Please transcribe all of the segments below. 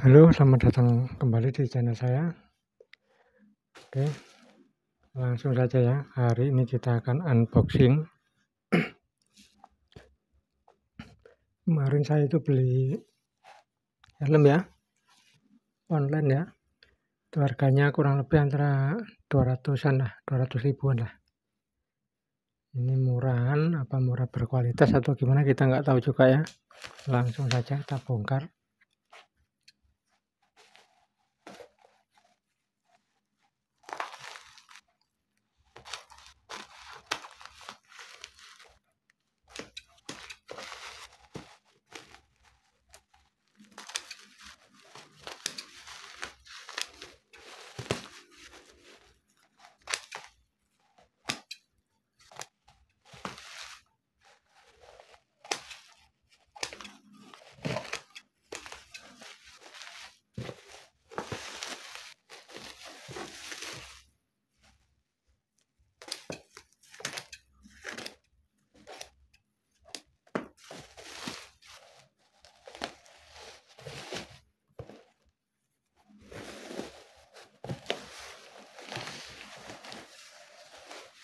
Halo, selamat datang kembali di channel saya. Oke, langsung saja ya. Hari ini kita akan unboxing. Kemarin saya itu beli helm ya, online ya. Itu harganya kurang lebih antara 200-an lah, 200 ribuan lah. Ini murahan, apa murah berkualitas atau gimana kita nggak tahu juga ya. Langsung saja kita bongkar.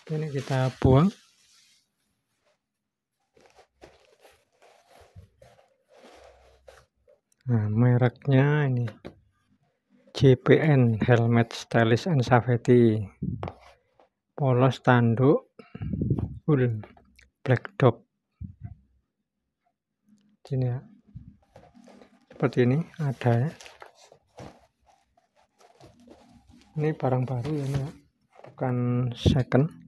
ini kita buang nah mereknya ini JPN helmet stylish and safety polos tanduk full black dog sini ya seperti ini ada ya ini barang baru ya ini ya. bukan second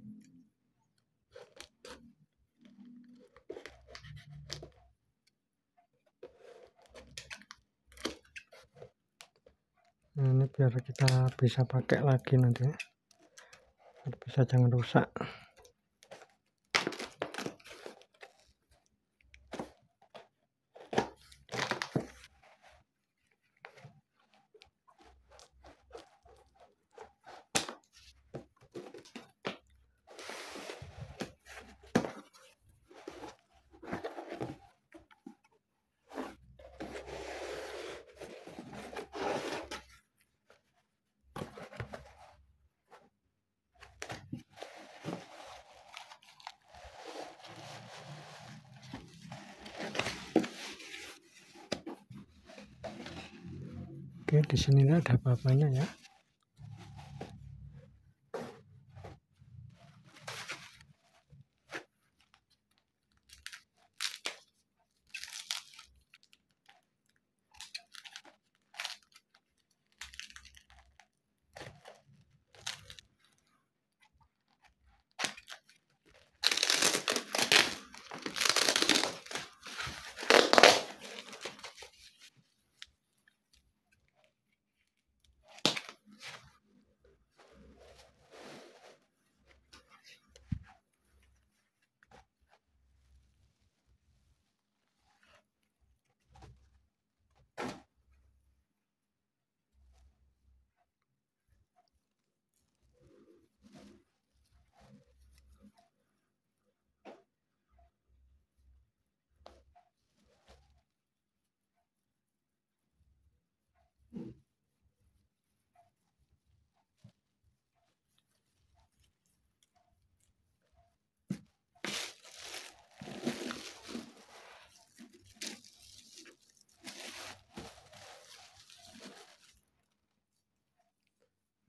nah ini biar kita bisa pakai lagi nanti ya. bisa jangan rusak Oke, di sini ada apa-apanya ya.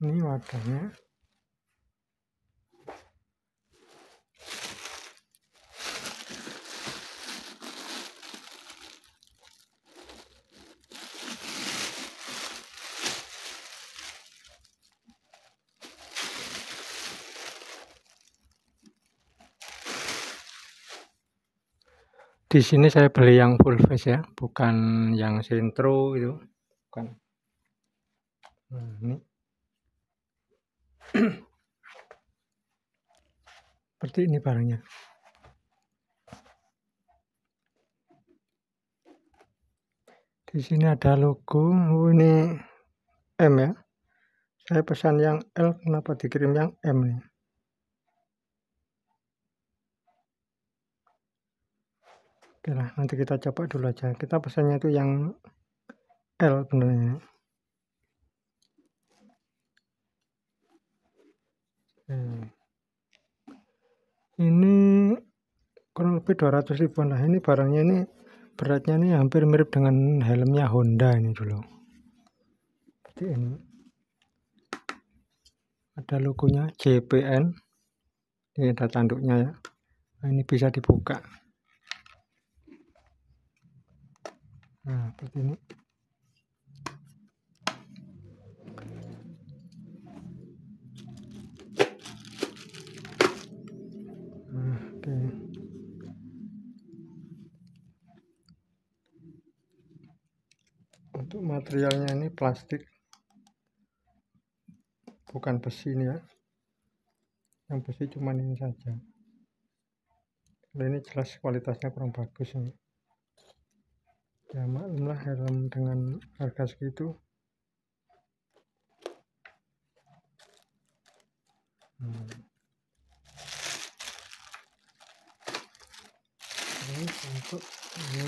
ini wadahnya di sini saya beli yang full face ya bukan yang sentro itu bukan nah, ini Seperti ini barangnya. Di sini ada logo. Oh, ini M ya. Saya pesan yang L, kenapa dikirim yang M nih? Oke lah, nanti kita coba dulu aja. Kita pesannya itu yang L benernya. ini kurang lebih 200 ribuan lah ini barangnya ini beratnya ini hampir mirip dengan helmnya Honda ini dulu seperti ini ada logonya JPN ini ada tanduknya ya nah, ini bisa dibuka nah seperti ini materialnya ini plastik bukan besi ini ya yang besi cuman ini saja nah, ini jelas kualitasnya kurang bagus ini ya maklumlah helm dengan harga segitu hmm. untuk ini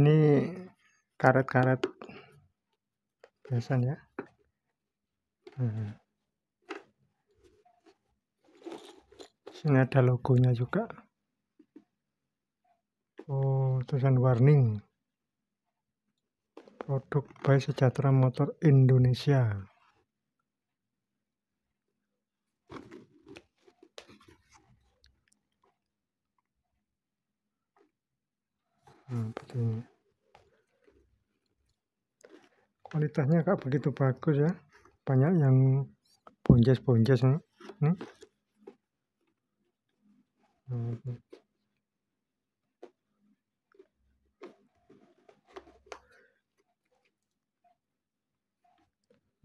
ini karet-karet biasanya hmm. sini ada logonya juga oh tulisan warning produk by sejahtera motor Indonesia hmm, betul kualitasnya kak begitu bagus ya banyak yang bonjes-bonjes nih hmm? Nah,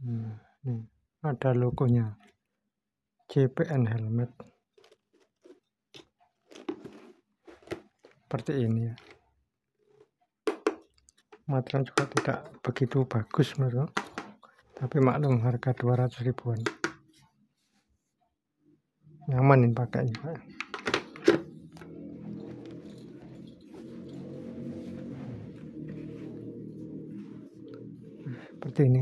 hmm? hmm, nih ada logonya CPN helmet seperti ini ya material juga tidak begitu bagus menurut tapi maklum harga 200 ribuan nyaman ini pakai juga seperti ini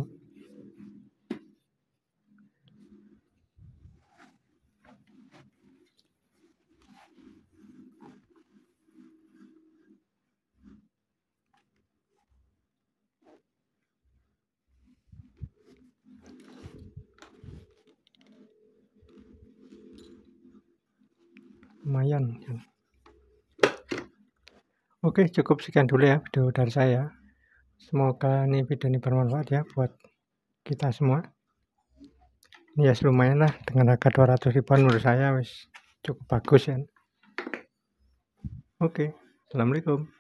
lumayan oke cukup sekian dulu ya video dari saya semoga ini video ini bermanfaat ya buat kita semua ini ya yes, lumayan lah dengan harga 200 ribuan menurut saya wis cukup bagus ya oke assalamualaikum